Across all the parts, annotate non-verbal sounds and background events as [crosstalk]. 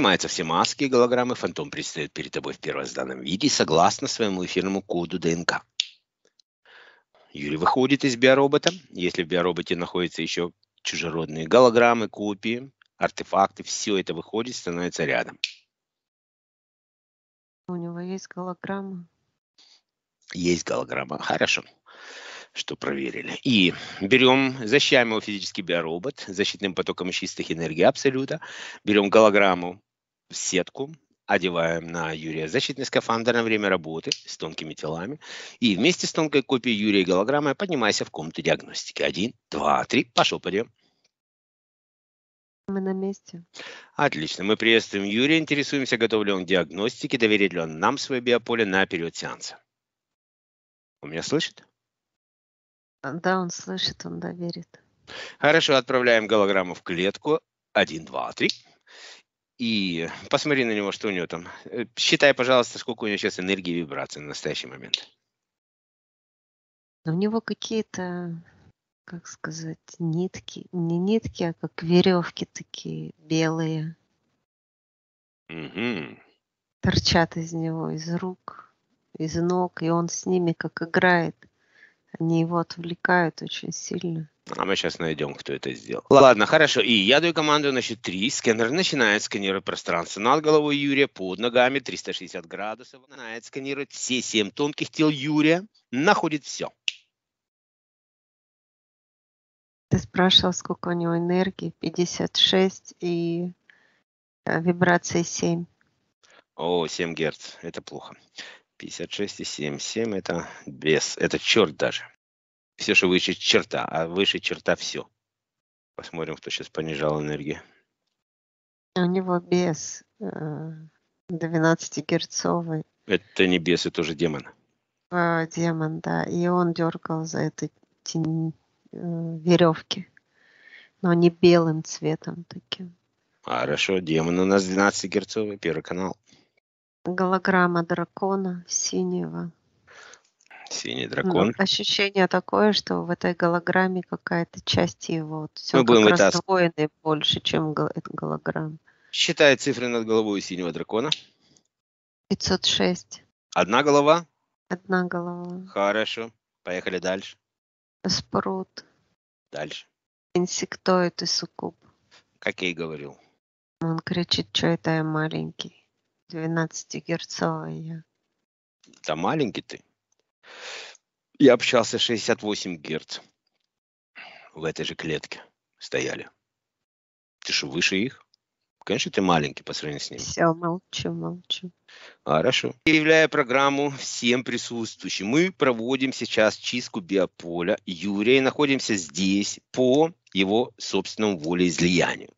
Снимаются все маски и голограммы, фантом предстает перед тобой в первозданном виде согласно своему эфирному коду ДНК. Юрий выходит из биоробота. Если в биороботе находятся еще чужеродные голограммы, копии, артефакты, все это выходит, становится рядом. У него есть голограмма. Есть голограмма. Хорошо что проверили. И берем, защищаем его физический биоробот защитным потоком чистых энергий Абсолюта, берем голограмму сетку, одеваем на Юрия защитный скафандр на время работы с тонкими телами и вместе с тонкой копией Юрия голограммой поднимайся в комнату диагностики. Один, два, три, пошел, подъем. Мы на месте. Отлично. Мы приветствуем Юрия, интересуемся, готов ли он к диагностике, доверит ли он нам свое биополе на период сеанса. Он меня слышит? А, да, он слышит, он доверит. Хорошо, отправляем голограмму в клетку. Один, два, три. И посмотри на него, что у него там. Э, считай, пожалуйста, сколько у него сейчас энергии и вибраций на настоящий момент. Но у него какие-то, как сказать, нитки. Не нитки, а как веревки такие белые. Угу. Торчат из него, из рук, из ног. И он с ними как играет. Они его отвлекают очень сильно. А мы сейчас найдем, кто это сделал. Ладно, хорошо. И я даю команду на счет 3. Сканер начинает сканировать пространство над головой Юрия, под ногами 360 градусов. Начинает сканировать все 7 тонких тел Юрия. Находит все. Ты спрашивал, сколько у него энергии? 56 и э, вибрации 7. О, 7 герц. Это плохо. 56 и 7. 7 это без. Это черт даже все, что выше черта, а выше черта все. Посмотрим, кто сейчас понижал энергию. У него бес 12-герцовый. Э, это не бес, это тоже демон. А, демон, да. И он дергал за это э, веревки. Но не белым цветом таким. Хорошо, демон у нас 12-герцовый, первый канал. Голограмма дракона синего Синий ну, дракон. Ну, ощущение такое, что в этой голограмме какая-то часть его вот, все Мы будем раз вытас... раздвоены больше, чем гол- голограмма. Считай цифры над головой синего дракона. 506. Одна голова? Одна голова. Хорошо. Поехали дальше. Спрут. Дальше. Инсектоид и суккуб. Как я и говорил. Он кричит, что это я маленький. 12-герцовая. Да маленький ты. Я общался 68 Гц. В этой же клетке стояли. Ты же выше их. Конечно, ты маленький по сравнению с ними. Все, молчу, молчу. Хорошо. Объявляя программу всем присутствующим, мы проводим сейчас чистку биополя Юрия и находимся здесь по его собственному волеизлиянию.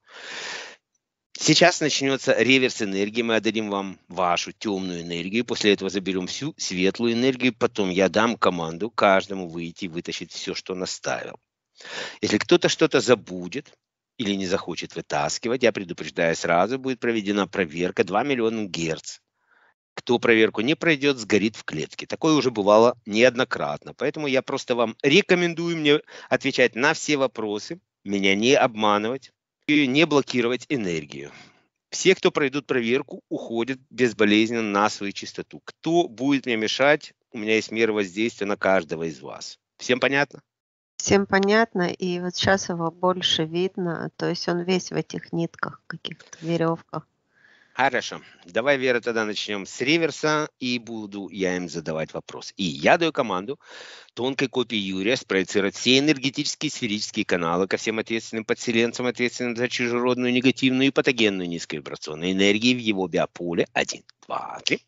Сейчас начнется реверс энергии, мы отдадим вам вашу темную энергию, после этого заберем всю светлую энергию, потом я дам команду каждому выйти и вытащить все, что наставил. Если кто-то что-то забудет, или не захочет вытаскивать, я предупреждаю сразу, будет проведена проверка 2 миллиона герц. Кто проверку не пройдет, сгорит в клетке. Такое уже бывало неоднократно. Поэтому я просто вам рекомендую мне отвечать на все вопросы, меня не обманывать, не блокировать энергию. Все, кто пройдут проверку, уходят безболезненно на свою чистоту. Кто будет мне мешать, у меня есть мера воздействия на каждого из вас. Всем понятно? Всем понятно, и вот сейчас его больше видно, то есть он весь в этих нитках, каких-то веревках. Хорошо. Давай, Вера, тогда начнем с реверса, и буду я им задавать вопрос. И я даю команду тонкой копии Юрия спроецировать все энергетические сферические каналы ко всем ответственным подселенцам, ответственным за чужеродную негативную и патогенную низковибрационную энергию в его биополе. Один, два, три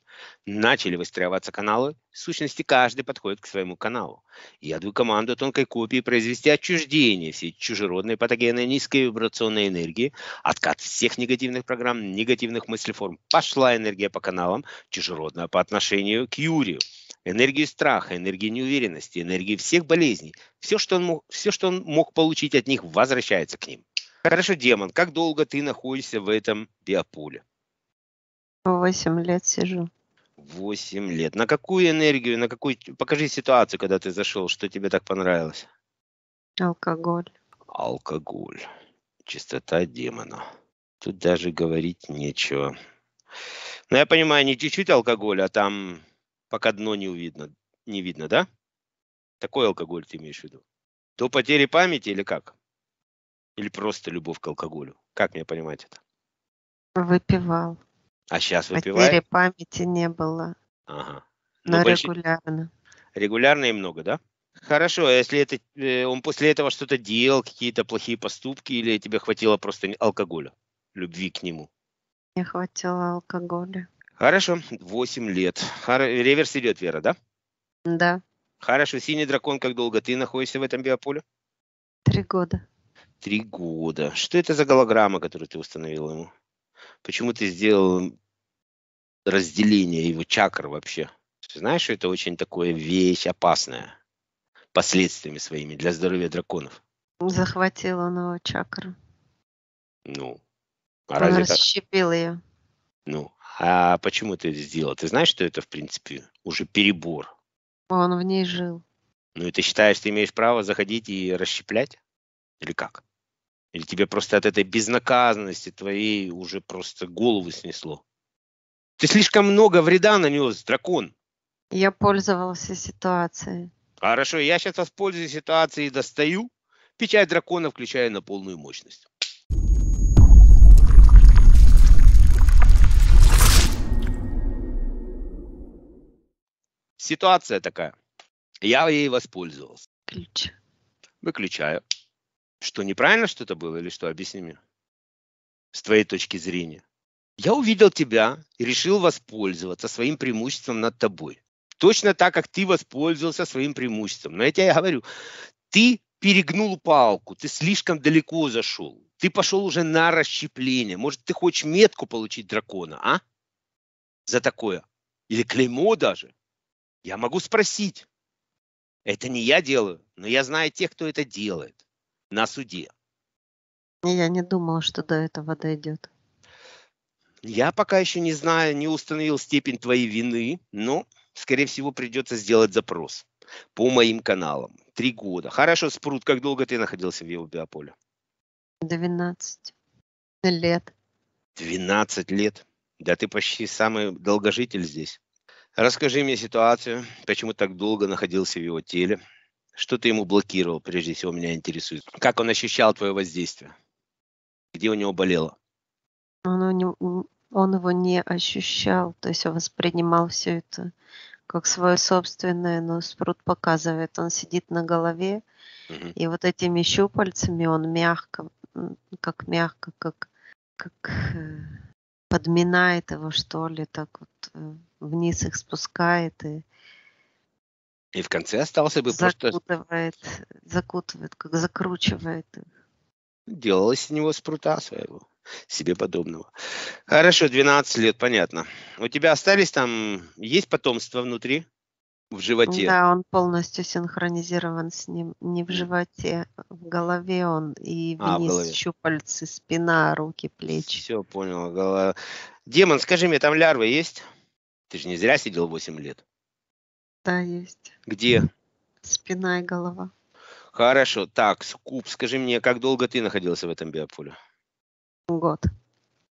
начали выстраиваться каналы, в сущности каждый подходит к своему каналу. Я даю команду тонкой копии произвести отчуждение всей чужеродной патогенной низкой вибрационной энергии, откат всех негативных программ, негативных мыслеформ. Пошла энергия по каналам, чужеродная по отношению к Юрию. Энергию страха, энергии неуверенности, энергии всех болезней. Все что, он мог, все, что он мог получить от них, возвращается к ним. Хорошо, демон, как долго ты находишься в этом биополе? Восемь лет сижу. 8 лет. На какую энергию, на какую... Покажи ситуацию, когда ты зашел, что тебе так понравилось. Алкоголь. Алкоголь. Чистота демона. Тут даже говорить нечего. Но ну, я понимаю, не чуть-чуть алкоголя, а там пока дно не видно, не видно, да? Такой алкоголь ты имеешь в виду? До потери памяти или как? Или просто любовь к алкоголю? Как мне понимать это? Выпивал. А сейчас выпивает? Потери памяти не было. Ага. Ну, Но ну, регулярно. Больше... Регулярно и много, да? Хорошо, а если это, э, он после этого что-то делал, какие-то плохие поступки, или тебе хватило просто алкоголя, любви к нему? Не хватило алкоголя. Хорошо, 8 лет. Хор... Реверс идет, Вера, да? Да. Хорошо, синий дракон, как долго ты находишься в этом биополе? Три года. Три года. Что это за голограмма, которую ты установила ему? почему ты сделал разделение его чакр вообще? Знаешь, что это очень такое вещь опасная последствиями своими для здоровья драконов? Ну, захватил он его чакру. Ну, а он разве расщепил так? ее. Ну, а почему ты это сделал? Ты знаешь, что это, в принципе, уже перебор? Он в ней жил. Ну и ты считаешь, ты имеешь право заходить и расщеплять? Или как? Или тебе просто от этой безнаказанности твоей уже просто голову снесло? Ты слишком много вреда нанес, дракон. Я пользовался ситуацией. Хорошо, я сейчас воспользуюсь ситуацией и достаю. Печать дракона включая на полную мощность. Ситуация такая. Я ей воспользовался. Ключ. Выключаю. Что неправильно что-то было или что? Объясни мне. С твоей точки зрения. Я увидел тебя и решил воспользоваться своим преимуществом над тобой. Точно так, как ты воспользовался своим преимуществом. Но я тебе говорю, ты перегнул палку, ты слишком далеко зашел. Ты пошел уже на расщепление. Может, ты хочешь метку получить дракона, а? За такое. Или клеймо даже. Я могу спросить. Это не я делаю, но я знаю тех, кто это делает на суде. Я не думала, что до этого дойдет. Я пока еще не знаю, не установил степень твоей вины, но, скорее всего, придется сделать запрос по моим каналам. Три года. Хорошо, Спрут, как долго ты находился в его биополе? 12 лет. 12 лет? Да ты почти самый долгожитель здесь. Расскажи мне ситуацию, почему так долго находился в его теле, что ты ему блокировал, прежде всего, меня интересует. Как он ощущал твое воздействие? Где у него болело? Он, не, он его не ощущал, то есть он воспринимал все это как свое собственное, но спрут показывает, он сидит на голове, угу. и вот этими щупальцами он мягко, как мягко, как, как э, подминает его, что ли, так вот э, вниз их спускает и и в конце остался бы закутывает, просто... Закутывает, как закручивает их. Делал из него спрута своего, себе подобного. Хорошо, 12 лет, понятно. У тебя остались там, есть потомство внутри, в животе? Да, он полностью синхронизирован с ним. Не в животе, в голове он и а, вниз, голове. щупальцы, спина, руки, плечи. Все, понял. Голова. Демон, скажи мне, там лярвы есть? Ты же не зря сидел 8 лет. Да, есть. Где? Спина и голова. Хорошо. Так, Куб, скажи мне, как долго ты находился в этом биополе? Год.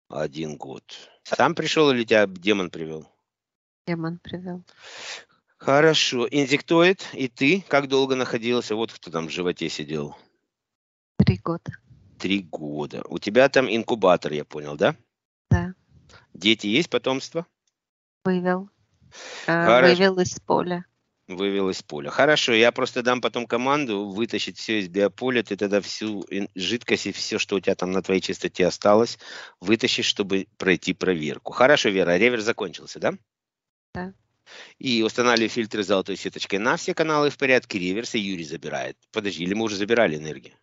Один год. Сам пришел или тебя демон привел? Демон привел. Хорошо. Инзектоид и ты как долго находился? Вот кто там в животе сидел. Три года. Три года. У тебя там инкубатор, я понял, да? Да. Дети есть, потомство? Вывел. А, Хорошо. Вывел из поля. Вывел из поля. Хорошо, я просто дам потом команду вытащить все из биополя, ты тогда всю жидкость и все, что у тебя там на твоей чистоте осталось, вытащишь, чтобы пройти проверку. Хорошо, Вера, ревер закончился, да? Да. И устанавливаю фильтры золотой сеточкой на все каналы в порядке реверса, Юрий забирает. Подожди, или мы уже забирали энергию?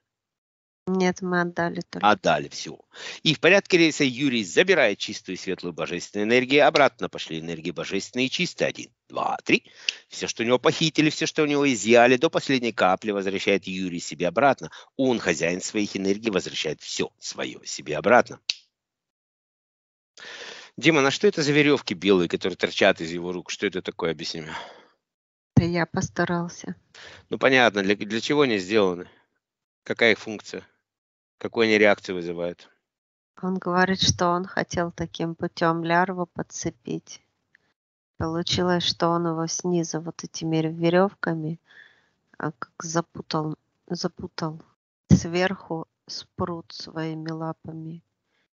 Нет, мы отдали только. Отдали, все. И в порядке рейса Юрий забирает чистую светлую божественную энергию. Обратно пошли энергии божественные и чистые. Один, два, три. Все, что у него похитили, все, что у него изъяли, до последней капли возвращает Юрий себе обратно. Он, хозяин своих энергий, возвращает все свое себе обратно. Дима, на что это за веревки белые, которые торчат из его рук? Что это такое? Объясни мне. Да я постарался. Ну, понятно. Для, для чего они сделаны? Какая их функция? какую они реакцию вызывают. Он говорит, что он хотел таким путем лярву подцепить. Получилось, что он его снизу вот этими веревками а как запутал, запутал. Сверху спрут своими лапами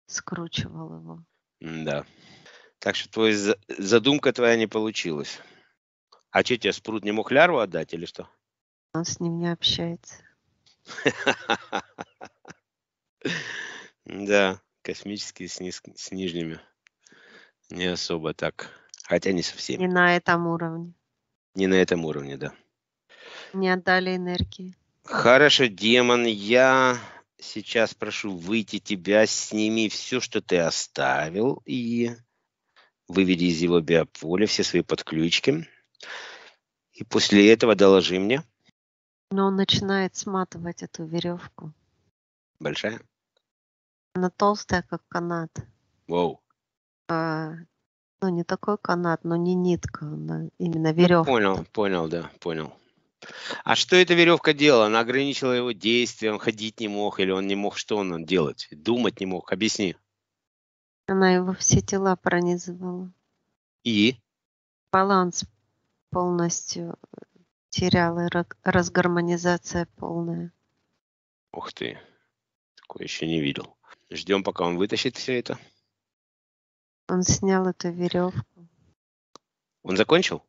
скручивал его. Да. Так что твой, задумка твоя не получилась. А что, тебе спрут не мог лярву отдать или что? Он с ним не общается. [laughs] Да, космические с, низ, с нижними. Не особо так. Хотя не совсем. Не на этом уровне. Не на этом уровне, да. Не отдали энергии. Хорошо, демон, я сейчас прошу выйти тебя, сними все, что ты оставил, и выведи из его биополя все свои подключки. И после этого доложи мне. Но он начинает сматывать эту веревку. Большая? Она толстая, как канат. Вау. А, ну, не такой канат, но не нитка, она именно ну, веревка. Понял, понял, да, понял. А что эта веревка делала? Она ограничила его действие, он ходить не мог, или он не мог, что он делать? Думать не мог, объясни. Она его все тела пронизывала. И? Баланс полностью теряла, разгармонизация полная. Ух ты, такое еще не видел. Ждем, пока он вытащит все это. Он снял эту веревку. Он закончил?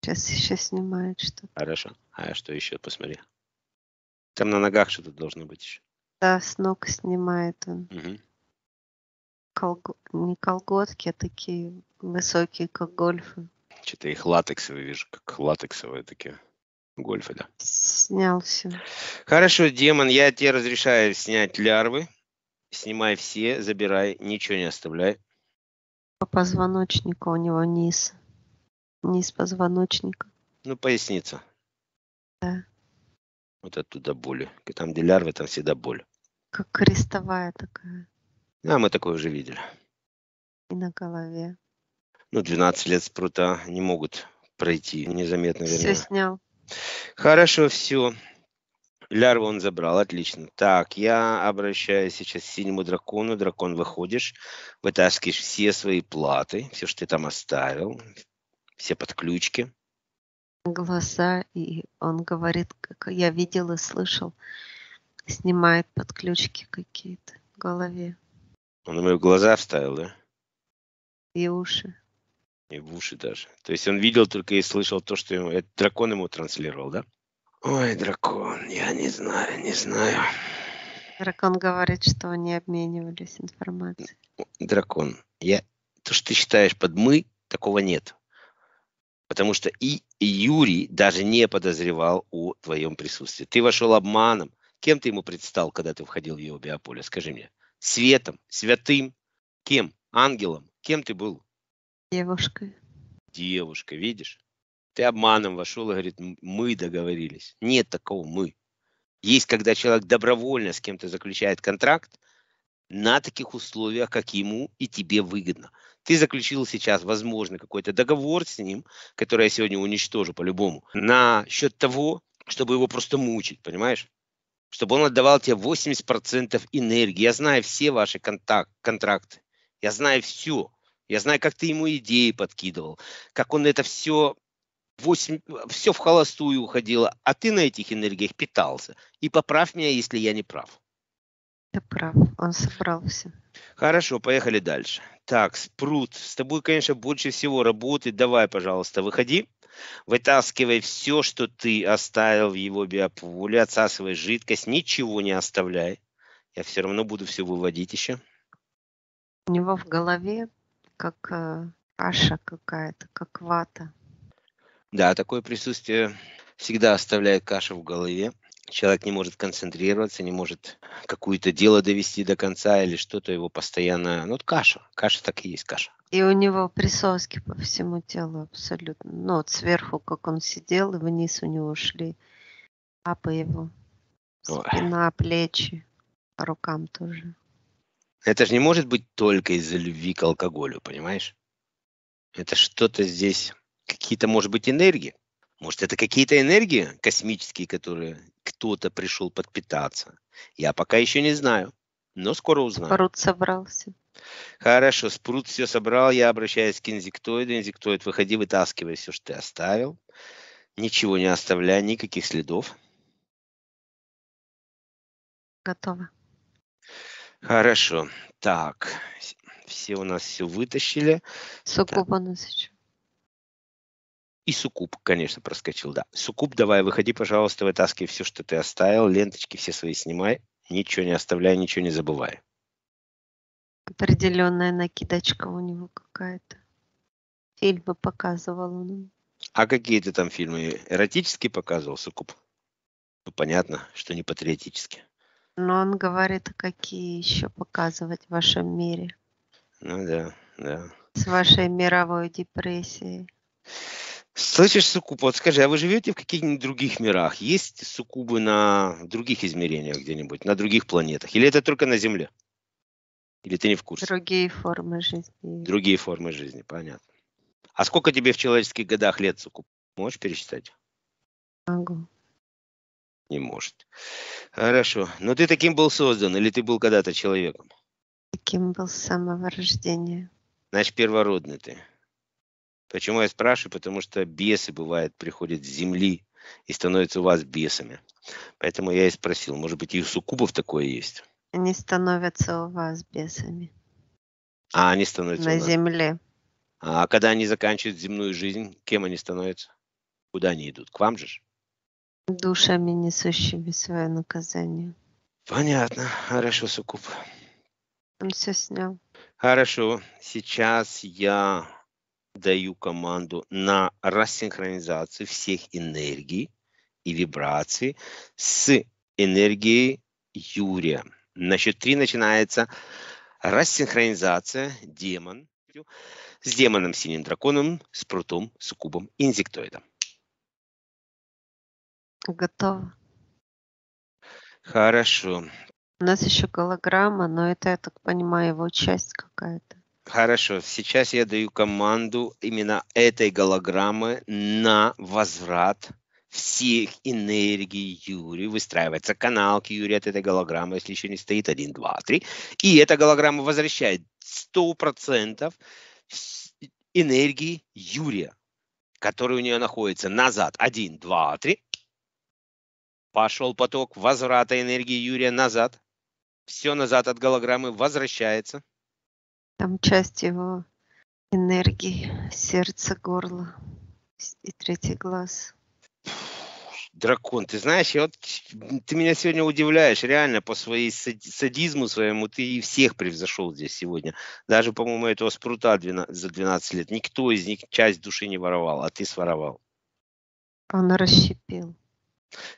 Сейчас еще снимает что-то. Хорошо. А что еще? Посмотри. Там на ногах что-то должно быть еще. Да, с ног снимает он. Угу. Колго... Не колготки, а такие высокие, как гольфы. Что-то их латексовые, вижу, как латексовые такие гольфы, да. Снял все. Хорошо, демон, я тебе разрешаю снять лярвы. Снимай все, забирай, ничего не оставляй. По позвоночнику у него низ. Низ позвоночника. Ну, поясница. Да. Вот оттуда боли. Там, где лярвы, там всегда боль. Как крестовая такая. Да, мы такое уже видели. И на голове. Ну, 12 лет спрута не могут пройти незаметно. Все снял. Хорошо, все. Лярву он забрал, отлично. Так, я обращаюсь сейчас к синему дракону. Дракон, выходишь, вытаскиваешь все свои платы, все, что ты там оставил, все подключки. Глаза, и он говорит, как я видел и слышал, снимает подключки какие-то в голове. Он ему в глаза вставил, да? И уши. И в уши даже. То есть он видел только и слышал то, что ему... Это дракон ему транслировал, да? Ой, дракон, я не знаю, не знаю. Дракон говорит, что они обменивались информацией. Дракон, я... то, что ты считаешь под «мы», такого нет. Потому что и Юрий даже не подозревал о твоем присутствии. Ты вошел обманом. Кем ты ему предстал, когда ты входил в его биополе? Скажи мне. Светом, святым, кем? Ангелом? Кем ты был? Девушкой. Девушка, видишь? ты обманом вошел и говорит, мы договорились. Нет такого мы. Есть, когда человек добровольно с кем-то заключает контракт на таких условиях, как ему и тебе выгодно. Ты заключил сейчас, возможно, какой-то договор с ним, который я сегодня уничтожу по-любому, на счет того, чтобы его просто мучить, понимаешь? Чтобы он отдавал тебе 80% энергии. Я знаю все ваши контак контракты. Я знаю все. Я знаю, как ты ему идеи подкидывал, как он это все 8, все в холостую уходило, а ты на этих энергиях питался. И поправь меня, если я не прав. Ты прав, он собрался. Хорошо, поехали дальше. Так, Спрут, с тобой, конечно, больше всего работы. Давай, пожалуйста, выходи. Вытаскивай все, что ты оставил в его биополе, отсасывай жидкость, ничего не оставляй. Я все равно буду все выводить еще. У него в голове как э, каша какая-то, как вата. Да, такое присутствие всегда оставляет кашу в голове. Человек не может концентрироваться, не может какое-то дело довести до конца или что-то его постоянно... Ну, вот каша. Каша так и есть каша. И у него присоски по всему телу абсолютно. Ну, вот сверху, как он сидел, и вниз у него шли апы его. Спина, Ой. плечи, по рукам тоже. Это же не может быть только из-за любви к алкоголю, понимаешь? Это что-то здесь какие-то, может быть, энергии. Может, это какие-то энергии космические, которые кто-то пришел подпитаться. Я пока еще не знаю, но скоро узнаю. Спрут собрался. Хорошо, спрут все собрал, я обращаюсь к инзектоиду. Инзектоид, выходи, вытаскивай все, что ты оставил. Ничего не оставляя, никаких следов. Готово. Хорошо. Так, все у нас все вытащили. Суккуба нас еще. И Сукуб, конечно, проскочил, да. Сукуб, давай, выходи, пожалуйста, вытаскивай все, что ты оставил, ленточки все свои снимай, ничего не оставляй, ничего не забывай. Определенная накидочка у него какая-то. Фильмы показывал он. А какие ты там фильмы? Эротические показывал Сукуб? Ну, понятно, что не патриотически. Но он говорит, какие еще показывать в вашем мире. Ну да, да. С вашей мировой депрессией. Слышишь, Сукуб, вот скажи, а вы живете в каких-нибудь других мирах? Есть суккубы на других измерениях где-нибудь, на других планетах? Или это только на Земле? Или ты не в курсе? Другие формы жизни. Другие формы жизни, понятно. А сколько тебе в человеческих годах лет, Сукуб? Можешь пересчитать? Могу. Не может. Хорошо. Но ты таким был создан, или ты был когда-то человеком? Таким был с самого рождения. Значит, первородный ты. Почему я спрашиваю? Потому что бесы, бывает, приходят с земли и становятся у вас бесами. Поэтому я и спросил, может быть, и у суккубов такое есть? Они становятся у вас бесами. А они становятся На земле. А когда они заканчивают земную жизнь, кем они становятся? Куда они идут? К вам же? Душами, несущими свое наказание. Понятно. Хорошо, Сукуб. Он все снял. Хорошо. Сейчас я даю команду на рассинхронизацию всех энергий и вибраций с энергией Юрия. На счет три начинается рассинхронизация демон с демоном синим драконом, с прутом, с кубом, инзектоидом. Готово. Хорошо. У нас еще голограмма, но это, я так понимаю, его часть какая-то. Хорошо, сейчас я даю команду именно этой голограммы на возврат всех энергий Юрия. Выстраивается канал к Юрию от этой голограммы, если еще не стоит, 1, 2, 3. И эта голограмма возвращает 100% энергии Юрия, который у нее находится назад. 1, 2, 3. Пошел поток возврата энергии Юрия назад. Все назад от голограммы возвращается. Там часть его энергии, сердце, горло и третий глаз. Дракон, ты знаешь, я вот, ты меня сегодня удивляешь, реально, по своей садизму своему ты и всех превзошел здесь сегодня. Даже, по-моему, этого спрута 12, за 12 лет. Никто из них часть души не воровал, а ты своровал. Он расщепил.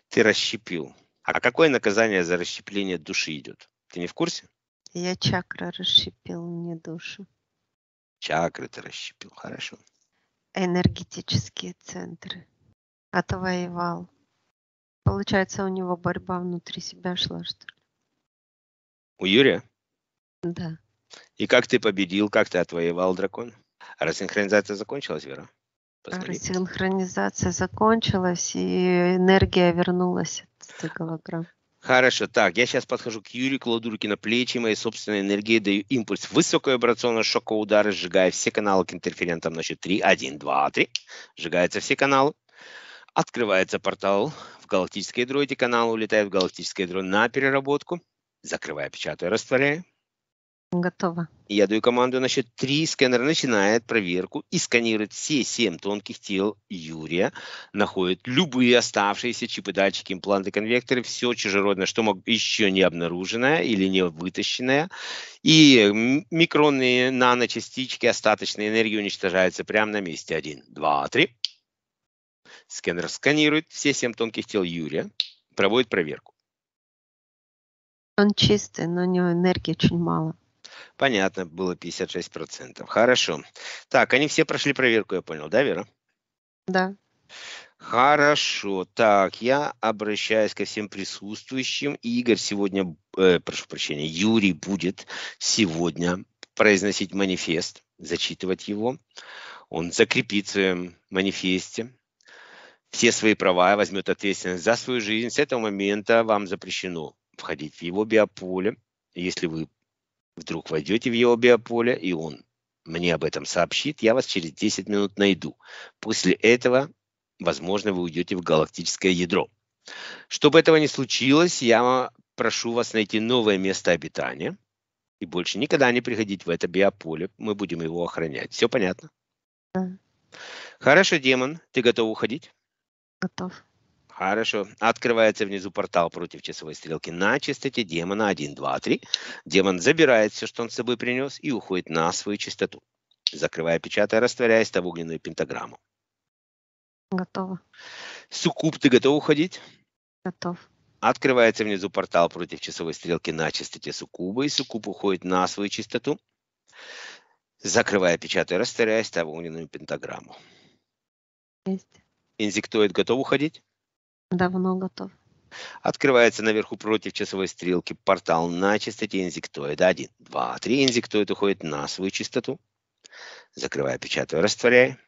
Ты расщепил. А какое наказание за расщепление души идет? Ты не в курсе? Я чакры расщепил, не душу. Чакры ты расщепил, хорошо. Энергетические центры. Отвоевал. Получается, у него борьба внутри себя шла, что ли? У Юрия? Да. И как ты победил, как ты отвоевал дракон? А рассинхронизация закончилась, Вера? Посмотрите. Рассинхронизация закончилась, и энергия вернулась от 100 Хорошо, так, я сейчас подхожу к Юрию, кладу руки на плечи, моей собственной энергии даю импульс высокой вибрационного шока удара, сжигая все каналы к интерферентам на счет 3, 1, 2, 3. Сжигаются все каналы. Открывается портал в галактической дроиде, канал улетает в галактическое дро на переработку. Закрывая, печатаю, растворяю. Готово. Я даю команду на счет три. Сканер начинает проверку и сканирует все семь тонких тел Юрия. Находит любые оставшиеся чипы, датчики, импланты, конвекторы, все чужеродное, что мог, еще не обнаруженное или не вытащенное. И микронные наночастички остаточной энергии уничтожаются прямо на месте. Один, два, три. Сканер сканирует все семь тонких тел Юрия, проводит проверку. Он чистый, но у него энергии очень мало. Понятно, было 56%. Хорошо. Так, они все прошли проверку, я понял, да, Вера? Да. Хорошо. Так, я обращаюсь ко всем присутствующим. Игорь сегодня, э, прошу прощения, Юрий будет сегодня произносить манифест, зачитывать его. Он закрепит в своем манифесте все свои права, возьмет ответственность за свою жизнь. С этого момента вам запрещено входить в его биополе, если вы Вдруг войдете в его биополе, и он мне об этом сообщит, я вас через 10 минут найду. После этого, возможно, вы уйдете в галактическое ядро. Чтобы этого не случилось, я прошу вас найти новое место обитания и больше никогда не приходить в это биополе. Мы будем его охранять. Все понятно? Да. Хорошо, демон, ты готов уходить? Готов. Хорошо. Открывается внизу портал против часовой стрелки на чистоте демона 1, 2, 3. Демон забирает все, что он с собой принес, и уходит на свою чистоту, закрывая, печатая, растворяясь в огненную пентаграмму. Готово. Суккуб, ты готов уходить? Готов. Открывается внизу портал против часовой стрелки на чистоте суккуба, и суккуб уходит на свою чистоту, закрывая, печатая, растворяясь в огненную пентаграмму. Есть. Инзектоид готов уходить? Давно готов. Открывается наверху против часовой стрелки портал на частоте инзектоида. 1, 2, 3. Инзектоид уходит на свою частоту. Закрывай, печатаю, растворяй.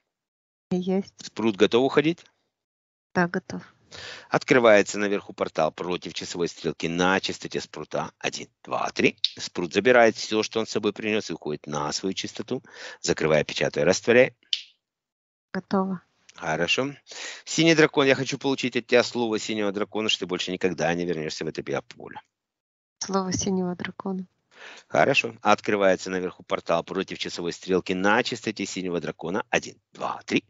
Есть. Спрут готов уходить? Да, готов. Открывается наверху портал против часовой стрелки на частоте спрута. один два три Спрут забирает все, что он с собой принес, и уходит на свою частоту. Закрывай, печатаю, растворяй. Готово. Хорошо. Синий дракон, я хочу получить от тебя слово синего дракона, что ты больше никогда не вернешься в это биополе. Слово синего дракона. Хорошо. Открывается наверху портал против часовой стрелки на частоте синего дракона. Один, два, три.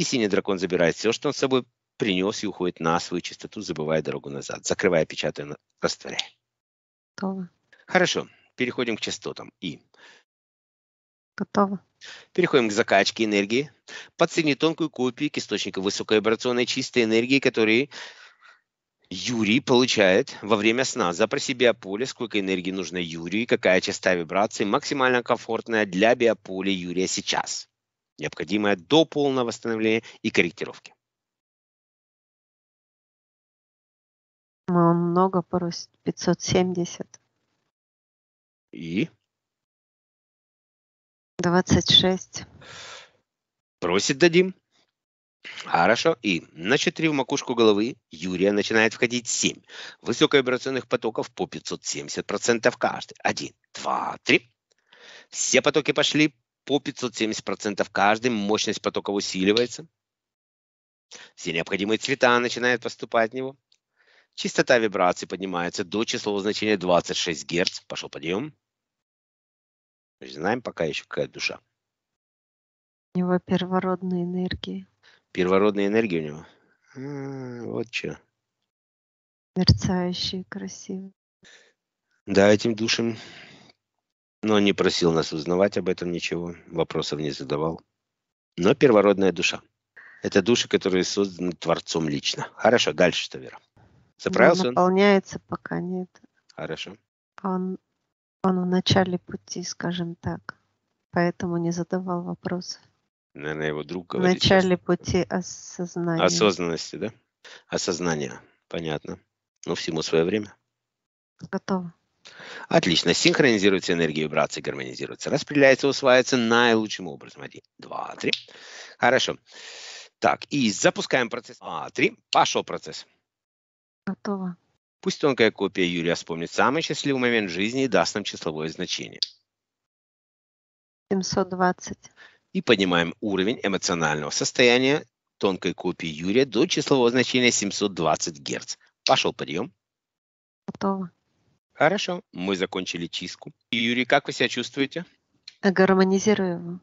И синий дракон забирает все, что он с собой принес и уходит на свою частоту, забывая дорогу назад. Закрывая, печатая, растворяя. Готово. Хорошо. Переходим к частотам. И Готово. Переходим к закачке энергии. Подсоедини тонкую копию к источнику высокой вибрационной чистой энергии, который Юрий получает во время сна. Запроси биополе, сколько энергии нужно Юрию и какая частота вибрации максимально комфортная для биополя Юрия сейчас, необходимая до полного восстановления и корректировки. много, порой 570. И? 26. Просит дадим. Хорошо. И на 4 в макушку головы Юрия начинает входить 7 высоковибрационных потоков по 570% каждый. 1, 2, 3. Все потоки пошли по 570% каждый. Мощность потока усиливается. Все необходимые цвета начинают поступать в него. Частота вибрации поднимается до числового значения 26 Гц. Пошел подъем. То есть знаем пока еще, какая душа. У него первородные энергии. Первородные энергии у него? А, вот что. Мерцающие, красивые. Да, этим душам. Но не просил нас узнавать об этом ничего, вопросов не задавал. Но первородная душа. Это души, которые созданы Творцом лично. Хорошо, дальше что, Вера? Ну, Заправился он? Наполняется пока нет. Хорошо. Он он в начале пути, скажем так, поэтому не задавал вопросов. Наверное, его друг говорит. В начале сейчас. пути осознания. Осознанности, да? Осознания, понятно. Ну, всему свое время. Готово. Отлично. Синхронизируется энергия вибрации, гармонизируется. Распределяется, усваивается наилучшим образом. Один, два, три. Хорошо. Так, и запускаем процесс. А, три. Пошел процесс. Готово. Пусть тонкая копия Юрия вспомнит самый счастливый момент жизни и даст нам числовое значение. 720. И поднимаем уровень эмоционального состояния тонкой копии Юрия до числового значения 720 Гц. Пошел подъем. Готово. Хорошо, мы закончили чистку. И, Юрий, как вы себя чувствуете? Гармонизируем.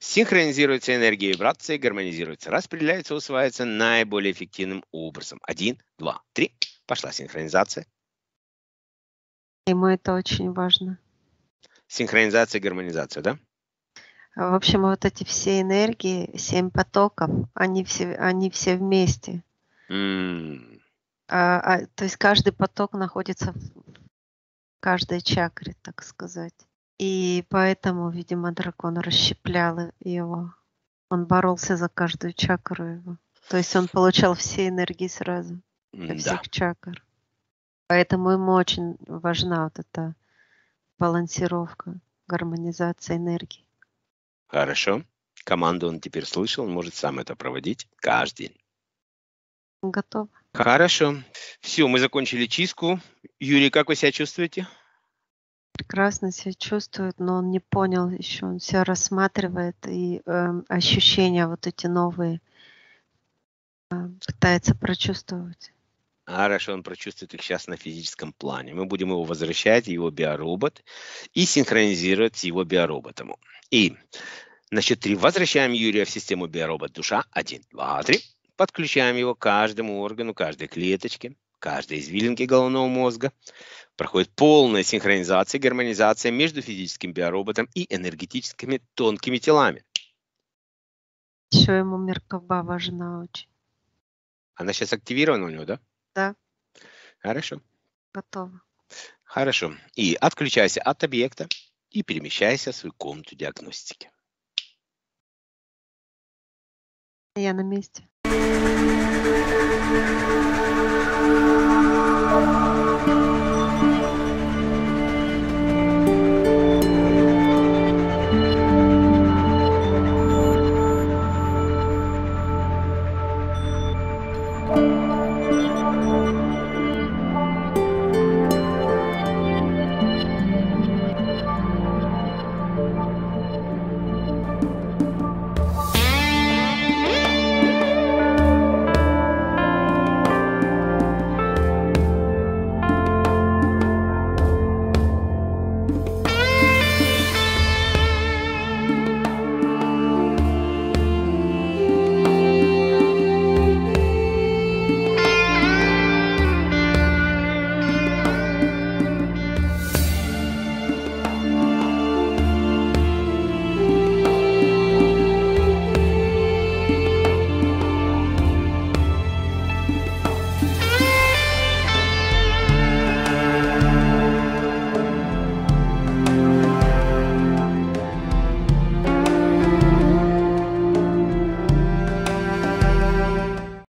Синхронизируется энергия вибрации, гармонизируется, распределяется, усваивается наиболее эффективным образом. Один, два, три. Пошла синхронизация. Ему это очень важно. Синхронизация и гармонизация, да? В общем, вот эти все энергии, семь потоков, они все, они все вместе. Mm. А, а, то есть каждый поток находится в каждой чакре, так сказать. И поэтому, видимо, дракон расщеплял его. Он боролся за каждую чакру его. То есть он получал все энергии сразу всех да. чакр. Поэтому ему очень важна вот эта балансировка, гармонизация энергии. Хорошо. Команду он теперь слышал, он может сам это проводить каждый день. Готово. Хорошо. Все, мы закончили чистку. Юрий, как вы себя чувствуете? Прекрасно себя чувствует, но он не понял еще, он все рассматривает и э, ощущения вот эти новые э, пытается прочувствовать. Хорошо, а он прочувствует их сейчас на физическом плане. Мы будем его возвращать, его биоробот, и синхронизировать с его биороботом. И на счет три возвращаем Юрия в систему биоробот душа. Один, два, три. Подключаем его к каждому органу, каждой клеточке, каждой извилинке головного мозга. Проходит полная синхронизация, гармонизация между физическим биороботом и энергетическими тонкими телами. Еще ему Меркаба важна очень. Она сейчас активирована у него, да? Да. Хорошо. Готово. Хорошо. И отключайся от объекта и перемещайся в свою комнату диагностики. Я на месте.